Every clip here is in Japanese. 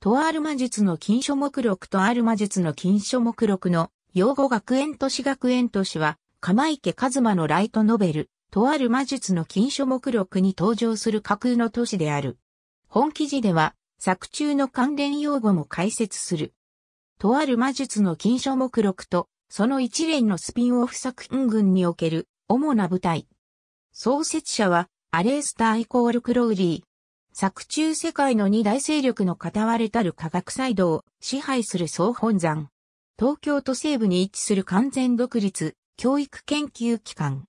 とある魔術の禁書目録とある魔術の禁書目録の用語学園都市学園都市は、釜池一馬のライトノベル、とある魔術の禁書目録に登場する架空の都市である。本記事では、作中の関連用語も解説する。とある魔術の禁書目録と、その一連のスピンオフ作品群における主な舞台。創設者は、アレースターイコール・クロウリー。作中世界の二大勢力の片割れたる科学サイドを支配する総本山。東京都西部に位置する完全独立、教育研究機関。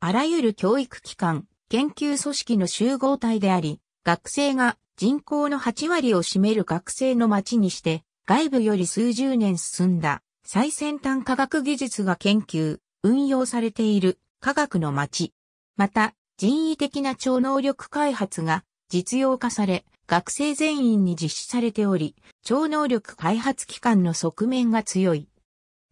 あらゆる教育機関、研究組織の集合体であり、学生が人口の8割を占める学生の町にして、外部より数十年進んだ最先端科学技術が研究、運用されている科学の町。また、人為的な超能力開発が実用化され、学生全員に実施されており、超能力開発機関の側面が強い。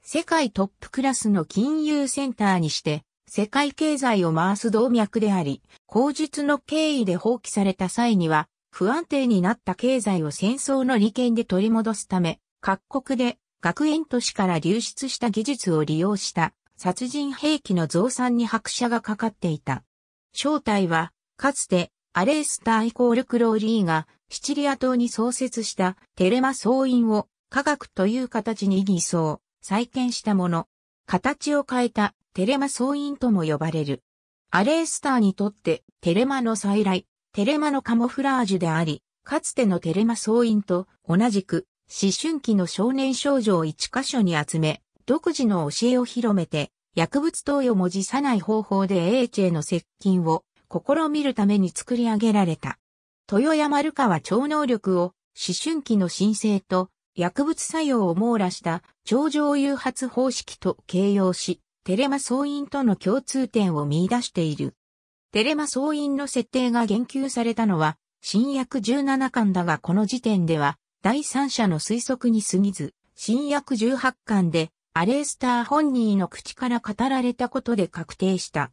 世界トップクラスの金融センターにして、世界経済を回す動脈であり、口述の経緯で放棄された際には、不安定になった経済を戦争の利権で取り戻すため、各国で学園都市から流出した技術を利用した殺人兵器の増産に拍車がかかっていた。正体は、かつてアレースターイコールクローリーがシチリア島に創設したテレマ総員を科学という形に偽装、再建したもの。形を変えたテレマ総員とも呼ばれる。アレースターにとってテレマの再来、テレマのカモフラージュであり、かつてのテレマ総員と同じく思春期の少年少女を一箇所に集め、独自の教えを広めて、薬物投与も辞さない方法で英知への接近を試みるために作り上げられた。豊山ルカは超能力を思春期の申請と薬物作用を網羅した超常誘発方式と形容し、テレマ総員との共通点を見出している。テレマ総員の設定が言及されたのは、新薬17巻だがこの時点では、第三者の推測に過ぎず、新薬18巻で、アレースター本人の口から語られたことで確定した。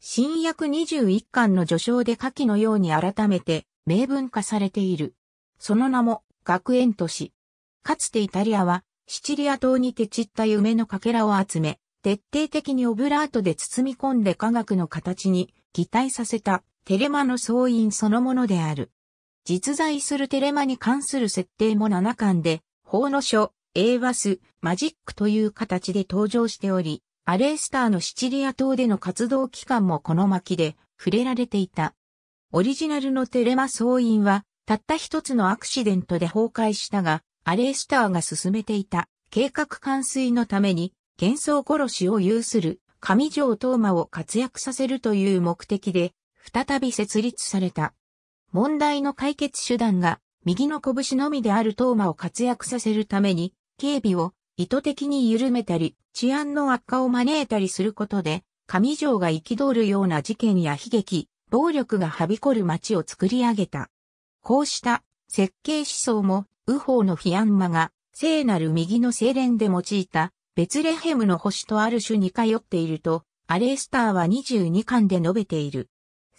新約21巻の序章で下記のように改めて明文化されている。その名も学園都市。かつてイタリアはシチリア島にて散った夢のかけらを集め、徹底的にオブラートで包み込んで科学の形に擬態させたテレマの総員そのものである。実在するテレマに関する設定も7巻で、法の書、エーバス、マジックという形で登場しており、アレースターのシチリア島での活動期間もこの巻で触れられていた。オリジナルのテレマ総員は、たった一つのアクシデントで崩壊したが、アレースターが進めていた計画完遂のために、幻想殺しを有する上条東馬を活躍させるという目的で、再び設立された。問題の解決手段が、右の拳のみである東馬を活躍させるために、警備を意図的に緩めたり、治安の悪化を招いたりすることで、上条がき通るような事件や悲劇、暴力がはびこる街を作り上げた。こうした設計思想も、右方のフィアンマが、聖なる右の精錬で用いた、ベツレヘムの星とある種に通っていると、アレスターは22巻で述べている。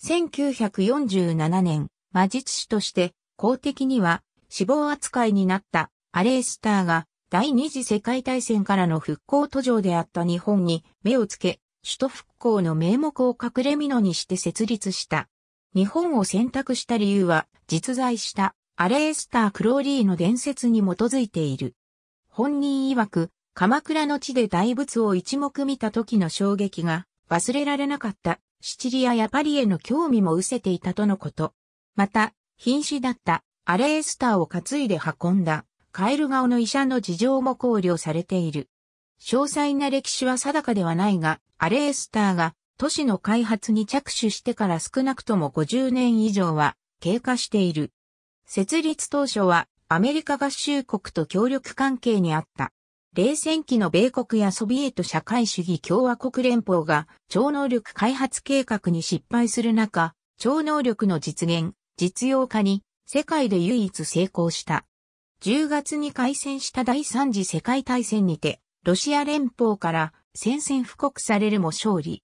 1947年、魔術師として、公的には死亡扱いになったアレースターが第二次世界大戦からの復興途上であった日本に目をつけ、首都復興の名目を隠れ蓑にして設立した。日本を選択した理由は、実在したアレエスター・クローリーの伝説に基づいている。本人曰く、鎌倉の地で大仏を一目見た時の衝撃が忘れられなかった、シチリアやパリへの興味も失せていたとのこと。また、瀕死だったアレエスターを担いで運んだカエル顔の医者の事情も考慮されている。詳細な歴史は定かではないが、アレースターが都市の開発に着手してから少なくとも50年以上は経過している。設立当初はアメリカ合衆国と協力関係にあった。冷戦期の米国やソビエト社会主義共和国連邦が超能力開発計画に失敗する中、超能力の実現、実用化に世界で唯一成功した。10月に開戦した第三次世界大戦にて、ロシア連邦から宣戦布告されるも勝利。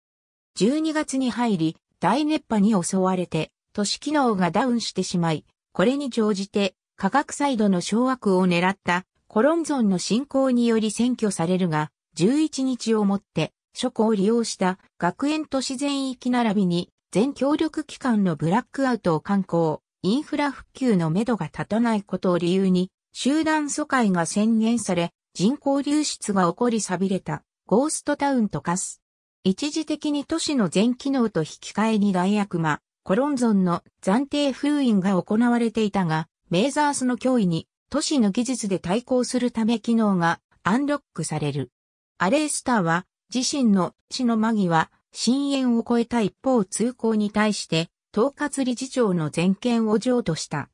12月に入り、大熱波に襲われて、都市機能がダウンしてしまい、これに乗じて、科学サイドの掌握を狙ったコロンゾンの侵攻により占拠されるが、11日をもって、諸庫を利用した学園都市全域並びに、全協力機関のブラックアウトを観光、インフラ復旧の目処が立たないことを理由に、集団疎開が宣言され、人口流出が起こり錆びれたゴーストタウンと化す。一時的に都市の全機能と引き換えに大悪魔、コロンゾンの暫定封印が行われていたが、メーザースの脅威に都市の技術で対抗するため機能がアンロックされる。アレースターは自身の死の間際、深淵を超えた一方通行に対して、統括理事長の全権を譲渡した。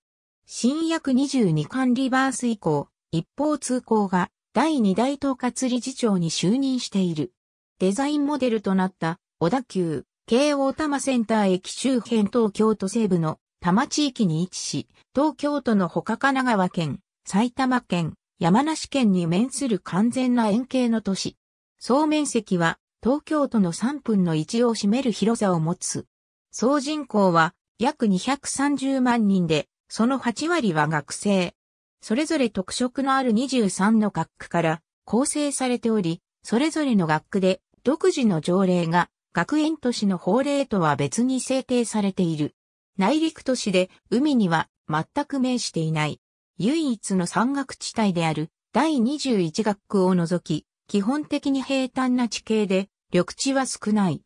新約22巻リバース以降、一方通行が第2大統括理事長に就任している。デザインモデルとなった小田急、京王多摩センター駅周辺東京都西部の多摩地域に位置し、東京都の他神奈川県、埼玉県、山梨県に面する完全な円形の都市。総面積は東京都の3分の1を占める広さを持つ。総人口は約230万人でその8割は学生。それぞれ特色のある23の学区から構成されており、それぞれの学区で独自の条例が学園都市の法令とは別に制定されている。内陸都市で海には全く面していない。唯一の山岳地帯である第21学区を除き、基本的に平坦な地形で緑地は少ない。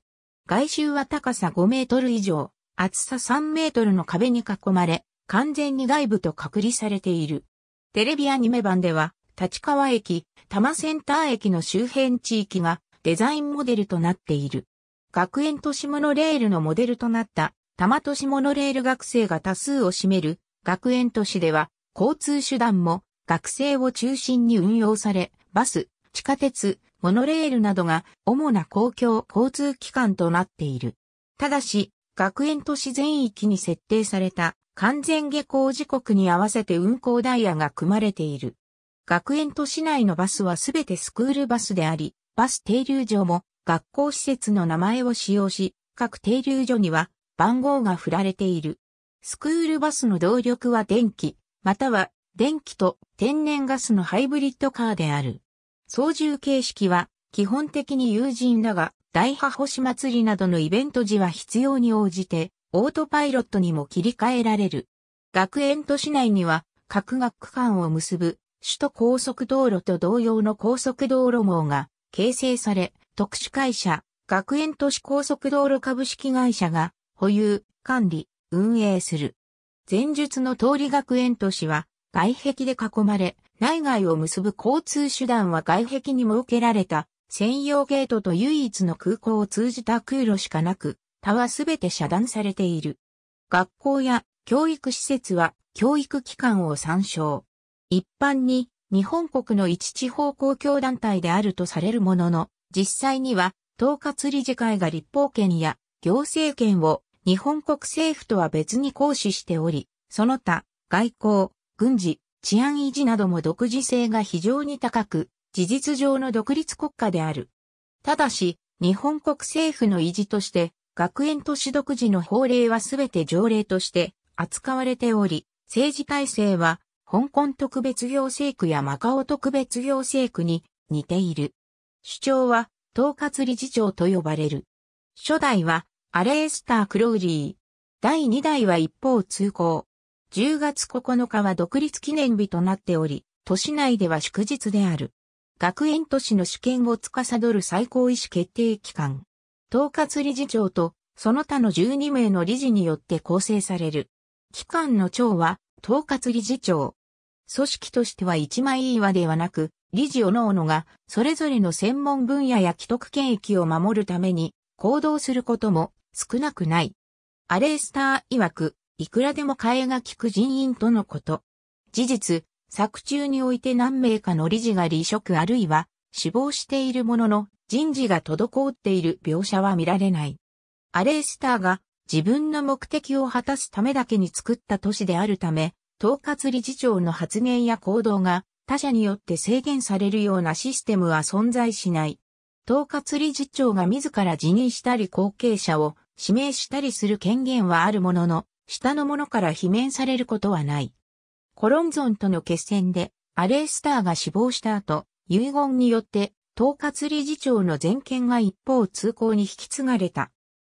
外周は高さ5メートル以上、厚さ3メートルの壁に囲まれ、完全に外部と隔離されている。テレビアニメ版では、立川駅、多摩センター駅の周辺地域がデザインモデルとなっている。学園都市モノレールのモデルとなった多摩都市モノレール学生が多数を占める学園都市では交通手段も学生を中心に運用され、バス、地下鉄、モノレールなどが主な公共交通機関となっている。ただし、学園都市全域に設定された完全下校時刻に合わせて運行ダイヤが組まれている。学園都市内のバスはすべてスクールバスであり、バス停留所も学校施設の名前を使用し、各停留所には番号が振られている。スクールバスの動力は電気、または電気と天然ガスのハイブリッドカーである。操縦形式は基本的に友人だが、大波星祭りなどのイベント時は必要に応じてオートパイロットにも切り替えられる。学園都市内には各学区間を結ぶ首都高速道路と同様の高速道路網が形成され、特殊会社、学園都市高速道路株式会社が保有、管理、運営する。前述の通り学園都市は外壁で囲まれ、内外を結ぶ交通手段は外壁に設けられた専用ゲートと唯一の空港を通じた空路しかなく、他はすべて遮断されている。学校や教育施設は教育機関を参照。一般に日本国の一地方公共団体であるとされるものの、実際には統括理事会が立法権や行政権を日本国政府とは別に行使しており、その他、外交、軍事、治安維持なども独自性が非常に高く、事実上の独立国家である。ただし、日本国政府の維持として、学園都市独自の法令はすべて条例として扱われており、政治体制は香港特別行政区やマカオ特別行政区に似ている。主張は統括理事長と呼ばれる。初代はアレースター・クロウリー。第2代は一方通行。10月9日は独立記念日となっており、都市内では祝日である。学園都市の試験を司る最高意思決定機関。統括理事長と、その他の12名の理事によって構成される。機関の長は、統括理事長。組織としては一枚岩ではなく、理事おのおのが、それぞれの専門分野や既得権益を守るために、行動することも少なくない。アレースター曰く、いくらでも替えが利く人員とのこと。事実、作中において何名かの理事が離職あるいは死亡しているものの、人事が滞っている描写は見られない。アレースターが自分の目的を果たすためだけに作った都市であるため、統括理事長の発言や行動が他者によって制限されるようなシステムは存在しない。統括理事長が自ら辞任したり後継者を指名したりする権限はあるものの、下の者から罷免されることはない。コロンゾンとの決戦で、アレースターが死亡した後、遺言によって統括理事長の全権が一方通行に引き継がれた。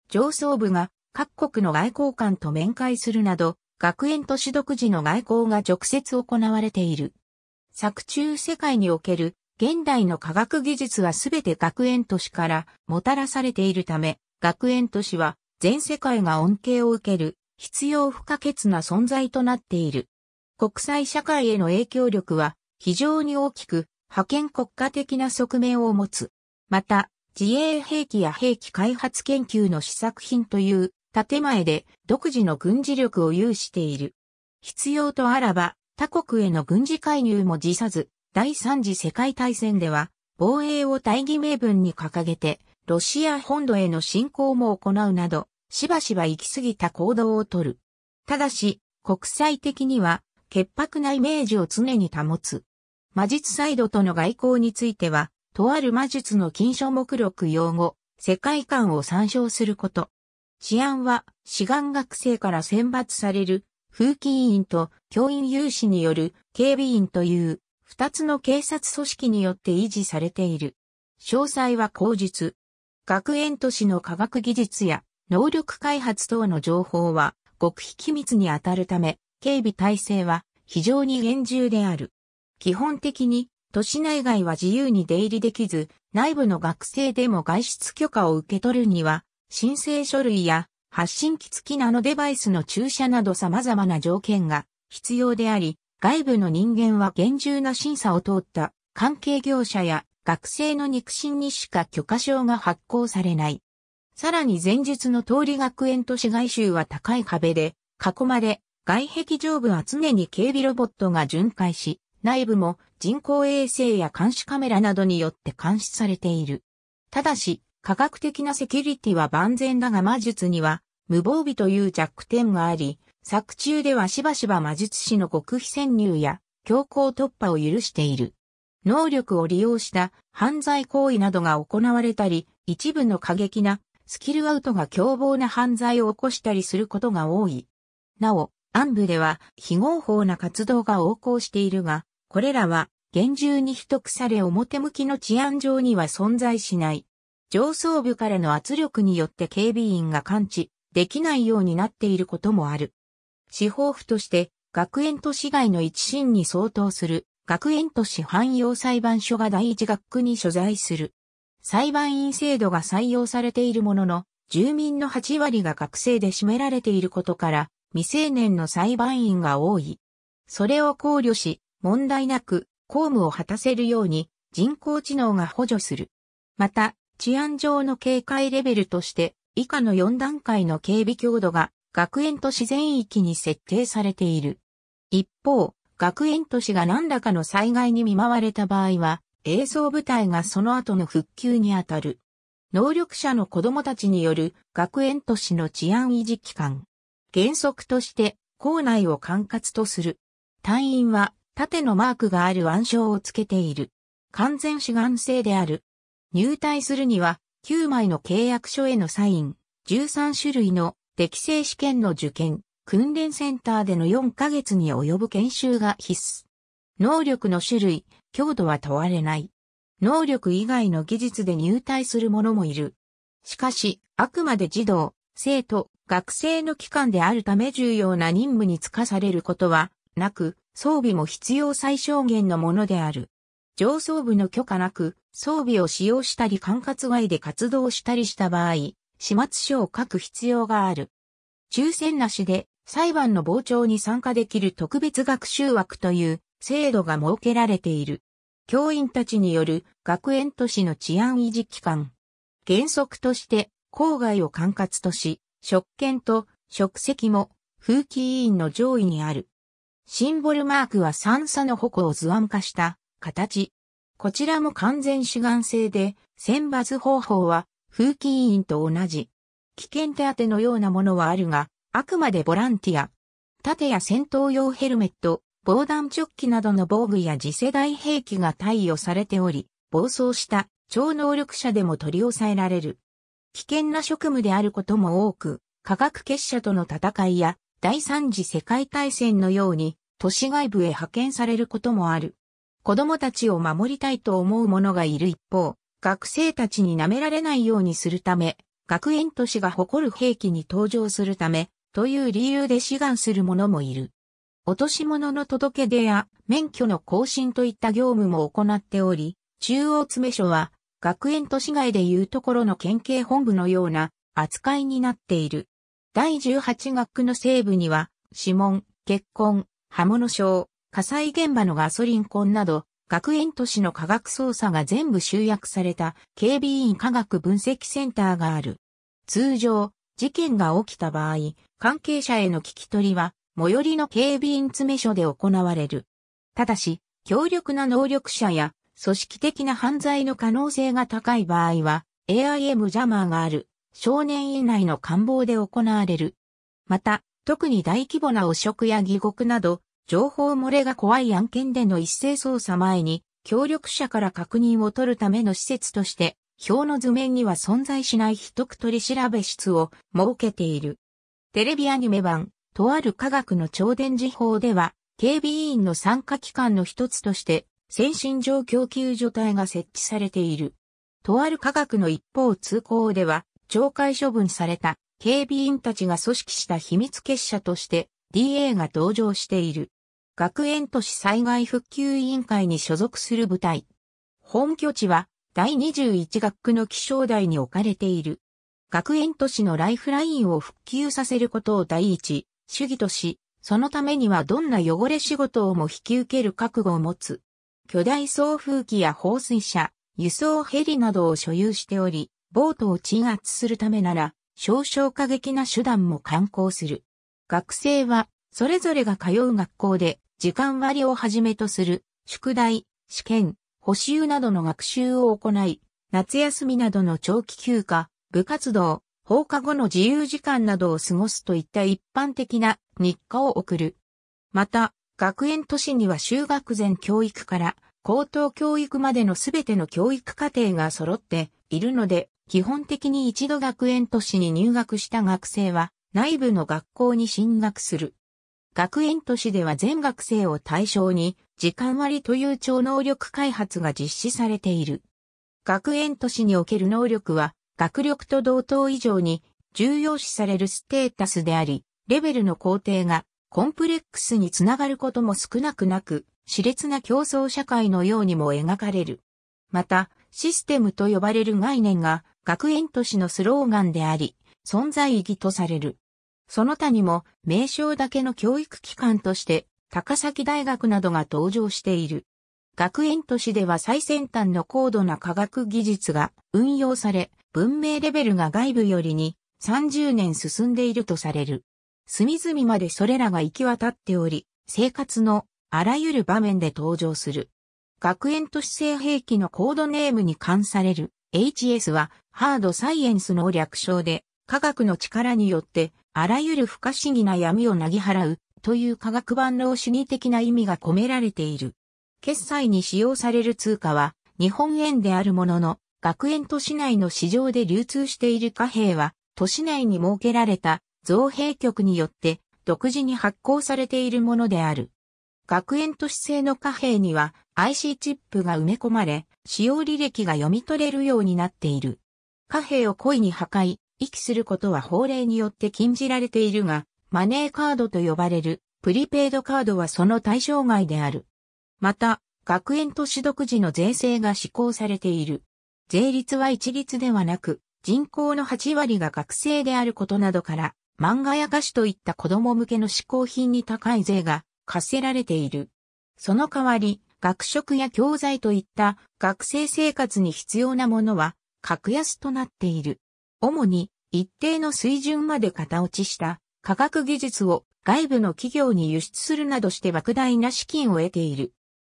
上層部が各国の外交官と面会するなど、学園都市独自の外交が直接行われている。作中世界における現代の科学技術はすべて学園都市からもたらされているため、学園都市は全世界が恩恵を受ける必要不可欠な存在となっている。国際社会への影響力は非常に大きく、覇権国家的な側面を持つ。また、自衛兵器や兵器開発研究の試作品という建前で独自の軍事力を有している。必要とあらば他国への軍事介入も辞さず、第三次世界大戦では防衛を大義名分に掲げてロシア本土への侵攻も行うなど、しばしば行き過ぎた行動をとる。ただし、国際的には潔白なイメージを常に保つ。魔術サイドとの外交については、とある魔術の禁書目録用語、世界観を参照すること。治安は、志願学生から選抜される、風紀委員と教員有志による警備員という、二つの警察組織によって維持されている。詳細は口述。学園都市の科学技術や能力開発等の情報は極秘機密にあたるため、警備体制は非常に厳重である。基本的に都市内外は自由に出入りできず、内部の学生でも外出許可を受け取るには、申請書類や発信機付きナノデバイスの注射など様々な条件が必要であり、外部の人間は厳重な審査を通った関係業者や学生の肉親にしか許可証が発行されない。さらに前述の通り学園都市外周は高い壁で囲まれ、外壁上部は常に警備ロボットが巡回し、内部も人工衛星や監視カメラなどによって監視されている。ただし、科学的なセキュリティは万全だが魔術には無防備という弱点があり、作中ではしばしば魔術師の極秘潜入や強行突破を許している。能力を利用した犯罪行為などが行われたり、一部の過激なスキルアウトが凶暴な犯罪を起こしたりすることが多い。なお、暗部では非合法な活動が横行しているが、これらは厳重に秘匿され表向きの治安上には存在しない。上層部からの圧力によって警備員が感知できないようになっていることもある。司法府として学園都市外の一審に相当する学園都市汎用裁判所が第一学区に所在する。裁判員制度が採用されているものの、住民の8割が学生で占められていることから、未成年の裁判員が多い。それを考慮し、問題なく公務を果たせるように人工知能が補助する。また、治安上の警戒レベルとして以下の4段階の警備強度が学園都市全域に設定されている。一方、学園都市が何らかの災害に見舞われた場合は、映像部隊がその後の復旧にあたる。能力者の子供たちによる学園都市の治安維持機関。原則として校内を管轄とする。隊員は縦のマークがある腕章をつけている。完全志願制である。入隊するには、9枚の契約書へのサイン、13種類の適正試験の受験、訓練センターでの4ヶ月に及ぶ研修が必須。能力の種類、強度は問われない。能力以外の技術で入隊する者もいる。しかし、あくまで児童、生徒、学生の期間であるため重要な任務に就かされることはなく、装備も必要最小限のものである。上層部の許可なく、装備を使用したり管轄外で活動したりした場合、始末書を書く必要がある。抽選なしで裁判の傍聴に参加できる特別学習枠という制度が設けられている。教員たちによる学園都市の治安維持機関。原則として郊外を管轄とし、職権と職責も風紀委員の上位にある。シンボルマークは三叉の矛を図案化した形。こちらも完全主眼性で、選抜方法は風紀委員と同じ。危険手当のようなものはあるが、あくまでボランティア。盾や戦闘用ヘルメット、防弾チョッキなどの防具や次世代兵器が貸与されており、暴走した超能力者でも取り押さえられる。危険な職務であることも多く、科学結社との戦いや第三次世界大戦のように都市外部へ派遣されることもある。子供たちを守りたいと思う者がいる一方、学生たちに舐められないようにするため、学園都市が誇る兵器に登場するため、という理由で志願する者もいる。落とし物の届け出や免許の更新といった業務も行っており、中央詰所は学園都市外でいうところの県警本部のような扱いになっている。第18学区の西部には、指紋、結婚、刃物症、火災現場のガソリン痕など、学園都市の科学捜査が全部集約された警備員科学分析センターがある。通常、事件が起きた場合、関係者への聞き取りは、最寄りの警備員詰所で行われる。ただし、強力な能力者や組織的な犯罪の可能性が高い場合は、AIM ジャマーがある少年院内の官房で行われる。また、特に大規模な汚職や疑獄など、情報漏れが怖い案件での一斉捜査前に、協力者から確認を取るための施設として、表の図面には存在しない秘匿取調べ室を設けている。テレビアニメ版、とある科学の超電磁法では、警備委員の参加機関の一つとして、先進状況救助隊が設置されている。とある科学の一方通行では、懲戒処分された警備員たちが組織した秘密結社として DA が登場している。学園都市災害復旧委員会に所属する部隊。本拠地は第21学区の気象台に置かれている。学園都市のライフラインを復旧させることを第一、主義とし、そのためにはどんな汚れ仕事をも引き受ける覚悟を持つ。巨大送風機や放水車、輸送ヘリなどを所有しており、ボートを鎮圧するためなら、少々過激な手段も観光する。学生は、それぞれが通う学校で、時間割をはじめとする、宿題、試験、補習などの学習を行い、夏休みなどの長期休暇、部活動、放課後の自由時間などを過ごすといった一般的な日課を送る。また、学園都市には修学前教育から高等教育までのすべての教育課程が揃っているので、基本的に一度学園都市に入学した学生は内部の学校に進学する。学園都市では全学生を対象に時間割という超能力開発が実施されている。学園都市における能力は学力と同等以上に重要視されるステータスであり、レベルの工程がコンプレックスにつながることも少なくなく、熾烈な競争社会のようにも描かれる。また、システムと呼ばれる概念が学園都市のスローガンであり、存在意義とされる。その他にも、名称だけの教育機関として、高崎大学などが登場している。学園都市では最先端の高度な科学技術が運用され、文明レベルが外部よりに30年進んでいるとされる。隅々までそれらが行き渡っており、生活のあらゆる場面で登場する。学園都市製兵器のコードネームに関される HS はハードサイエンスの略称で科学の力によってあらゆる不可思議な闇をなぎ払うという科学万能主義的な意味が込められている。決済に使用される通貨は日本円であるものの学園都市内の市場で流通している貨幣は都市内に設けられた造幣局によって独自に発行されているものである。学園都市製の貨幣には IC チップが埋め込まれ、使用履歴が読み取れるようになっている。貨幣を故意に破壊、遺棄することは法令によって禁じられているが、マネーカードと呼ばれるプリペイドカードはその対象外である。また、学園都市独自の税制が施行されている。税率は一律ではなく、人口の8割が学生であることなどから、漫画や菓子といった子供向けの嗜好品に高い税が課せられている。その代わり、学食や教材といった学生生活に必要なものは格安となっている。主に一定の水準まで型落ちした科学技術を外部の企業に輸出するなどして莫大な資金を得ている。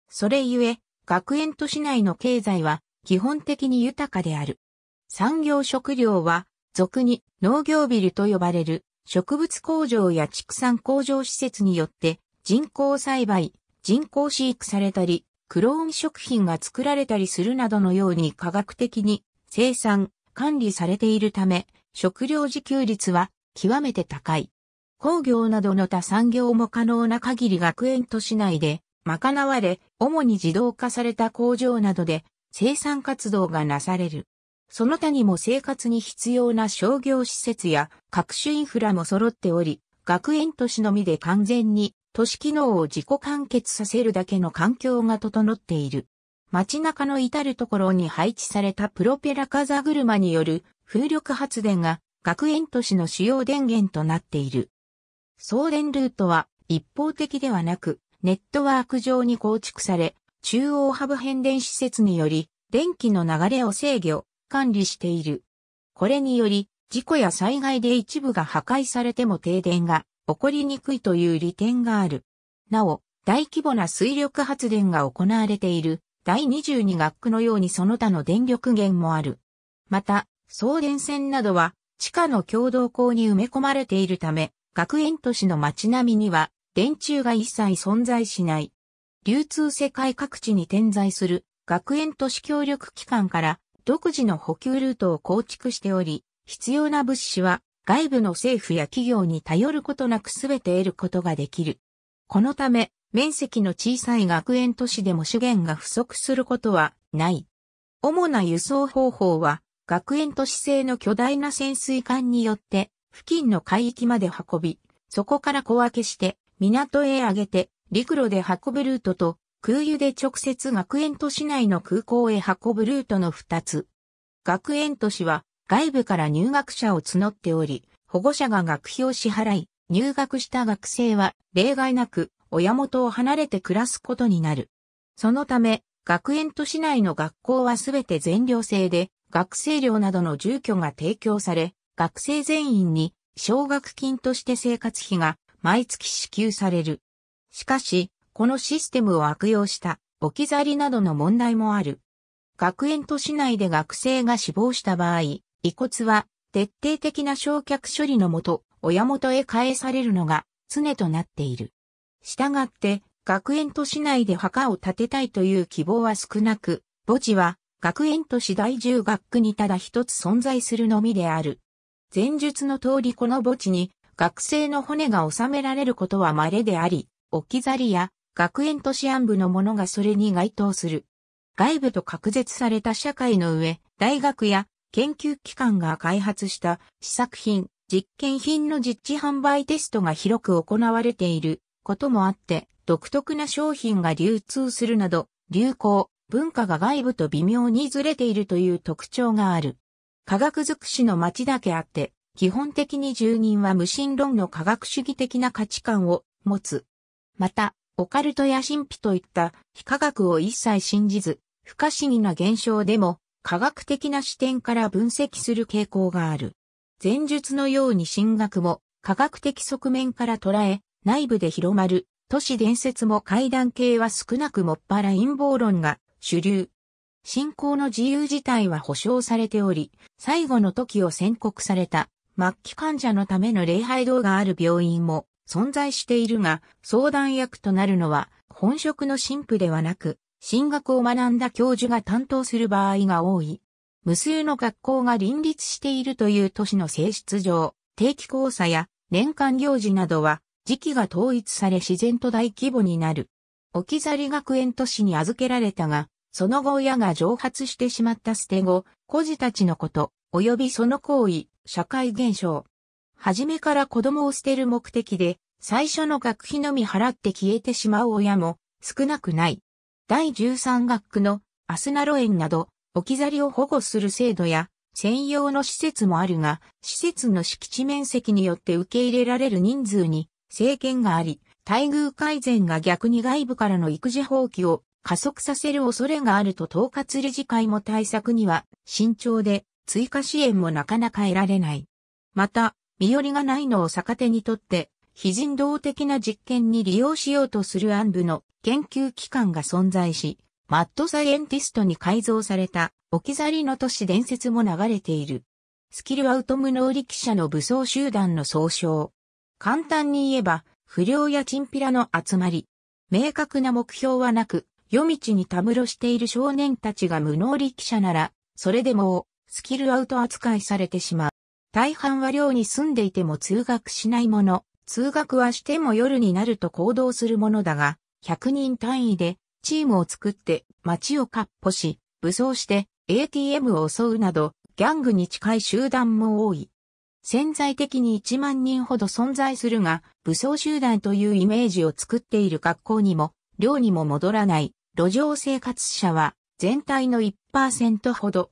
それゆえ、学園都市内の経済は基本的に豊かである。産業食料は俗に農業ビルと呼ばれる植物工場や畜産工場施設によって人工栽培、人工飼育されたり、クローン食品が作られたりするなどのように科学的に生産、管理されているため、食料自給率は極めて高い。工業などの他産業も可能な限り学園都市内で賄われ、主に自動化された工場などで生産活動がなされる。その他にも生活に必要な商業施設や各種インフラも揃っており、学園都市のみで完全に都市機能を自己完結させるだけの環境が整っている。街中の至るところに配置されたプロペラ風車による風力発電が学園都市の主要電源となっている。送電ルートは一方的ではなくネットワーク上に構築され、中央ハブ変電施設により電気の流れを制御、管理している。これにより事故や災害で一部が破壊されても停電が起こりにくいという利点がある。なお、大規模な水力発電が行われている第22学区のようにその他の電力源もある。また、送電線などは地下の共同校に埋め込まれているため、学園都市の街並みには電柱が一切存在しない。流通世界各地に点在する学園都市協力機関から独自の補給ルートを構築しており、必要な物資は外部の政府や企業に頼ることなくすべて得ることができる。このため、面積の小さい学園都市でも資源が不足することはない。主な輸送方法は、学園都市製の巨大な潜水艦によって、付近の海域まで運び、そこから小分けして、港へ上げて、陸路で運ぶルートと、空輸で直接学園都市内の空港へ運ぶルートの2つ。学園都市は外部から入学者を募っており、保護者が学費を支払い、入学した学生は例外なく親元を離れて暮らすことになる。そのため、学園都市内の学校はすべて全寮制で、学生寮などの住居が提供され、学生全員に奨学金として生活費が毎月支給される。しかし、このシステムを悪用した置き去りなどの問題もある。学園都市内で学生が死亡した場合、遺骨は徹底的な焼却処理のもと、親元へ返されるのが常となっている。したがって、学園都市内で墓を建てたいという希望は少なく、墓地は学園都市第10学区にただ一つ存在するのみである。前述の通りこの墓地に学生の骨が収められることは稀であり、置き去りや学園都市安部のものがそれに該当する。外部と隔絶された社会の上、大学や研究機関が開発した試作品、実験品の実地販売テストが広く行われていることもあって、独特な商品が流通するなど、流行、文化が外部と微妙にずれているという特徴がある。科学尽くしの街だけあって、基本的に住人は無神論の科学主義的な価値観を持つ。また、オカルトや神秘といった非科学を一切信じず、不可思議な現象でも科学的な視点から分析する傾向がある。前述のように進学も科学的側面から捉え、内部で広まる都市伝説も階段系は少なくもっぱら陰謀論が主流。信仰の自由自体は保障されており、最後の時を宣告された末期患者のための礼拝堂がある病院も存在しているが、相談役となるのは本職の神父ではなく、進学を学んだ教授が担当する場合が多い。無数の学校が林立しているという都市の性質上、定期交差や年間行事などは時期が統一され自然と大規模になる。置き去り学園都市に預けられたが、その後親が蒸発してしまった捨て子、孤児たちのこと、及びその行為、社会現象。はじめから子供を捨てる目的で、最初の学費のみ払って消えてしまう親も少なくない。第13学区のアスナロ園など、置き去りを保護する制度や、専用の施設もあるが、施設の敷地面積によって受け入れられる人数に制限があり、待遇改善が逆に外部からの育児放棄を加速させる恐れがあると統括理事会も対策には慎重で追加支援もなかなか得られない。また、身寄りがないのを逆手にとって非人道的な実験に利用しようとする暗部の研究機関が存在し、マッドサイエンティストに改造された置き去りの都市伝説も流れている。スキルアウト無能力者の武装集団の総称。簡単に言えば、不良やチンピラの集まり。明確な目標はなく、夜道にたむろしている少年たちが無能力者なら、それでも、スキルアウト扱いされてしまう。大半は寮に住んでいても通学しない者、通学はしても夜になると行動するものだが、100人単位でチームを作って街を割歩し、武装して ATM を襲うなど、ギャングに近い集団も多い。潜在的に1万人ほど存在するが、武装集団というイメージを作っている学校にも、寮にも戻らない路上生活者は全体の1%ほど。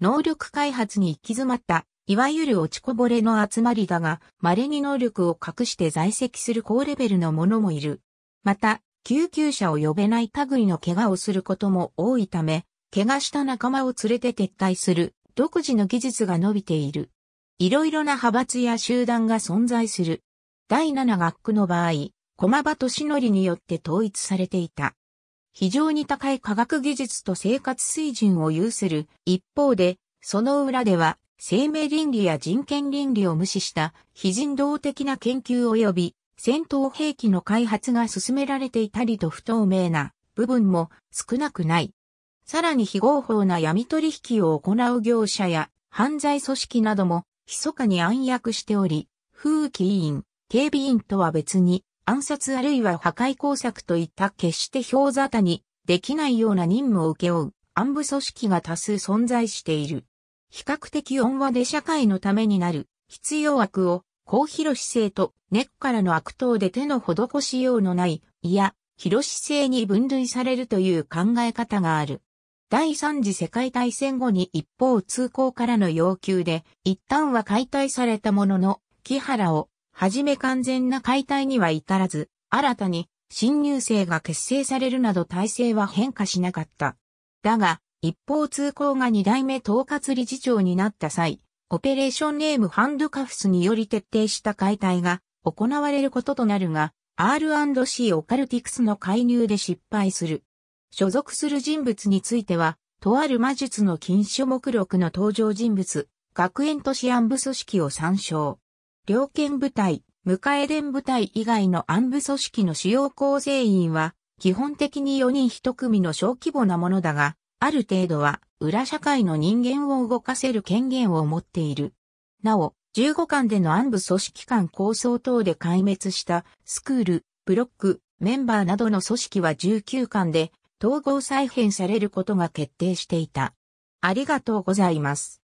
能力開発に行き詰まったいわゆる落ちこぼれの集まりだが、稀に能力を隠して在籍する高レベルの者もいる。また、救急車を呼べない類の怪我をすることも多いため、怪我した仲間を連れて撤退する独自の技術が伸びている。いろいろな派閥や集団が存在する。第七学区の場合、駒場敏則によって統一されていた。非常に高い科学技術と生活水準を有する一方で、その裏では生命倫理や人権倫理を無視した非人道的な研究及び戦闘兵器の開発が進められていたりと不透明な部分も少なくない。さらに非合法な闇取引を行う業者や犯罪組織なども密かに暗躍しており、風紀委員、警備員とは別に暗殺あるいは破壊工作といった決して氷沙汰にできないような任務を請け負う暗部組織が多数存在している。比較的温和で社会のためになる、必要悪を、高広姿勢と根っからの悪党で手の施しようのない、いや、広姿勢に分類されるという考え方がある。第三次世界大戦後に一方通行からの要求で、一旦は解体されたものの、木原を、はじめ完全な解体には至らず、新たに、新入生が結成されるなど体制は変化しなかった。だが、一方通行が二代目統括理事長になった際、オペレーションネームハンドカフスにより徹底した解体が行われることとなるが、R&C オカルティクスの介入で失敗する。所属する人物については、とある魔術の禁書目録の登場人物、学園都市暗部組織を参照。両県部隊、迎え連部隊以外の暗部組織の主要構成員は、基本的に4人1組の小規模なものだが、ある程度は裏社会の人間を動かせる権限を持っている。なお、15巻での暗部組織間構想等で壊滅したスクール、ブロック、メンバーなどの組織は19巻で統合再編されることが決定していた。ありがとうございます。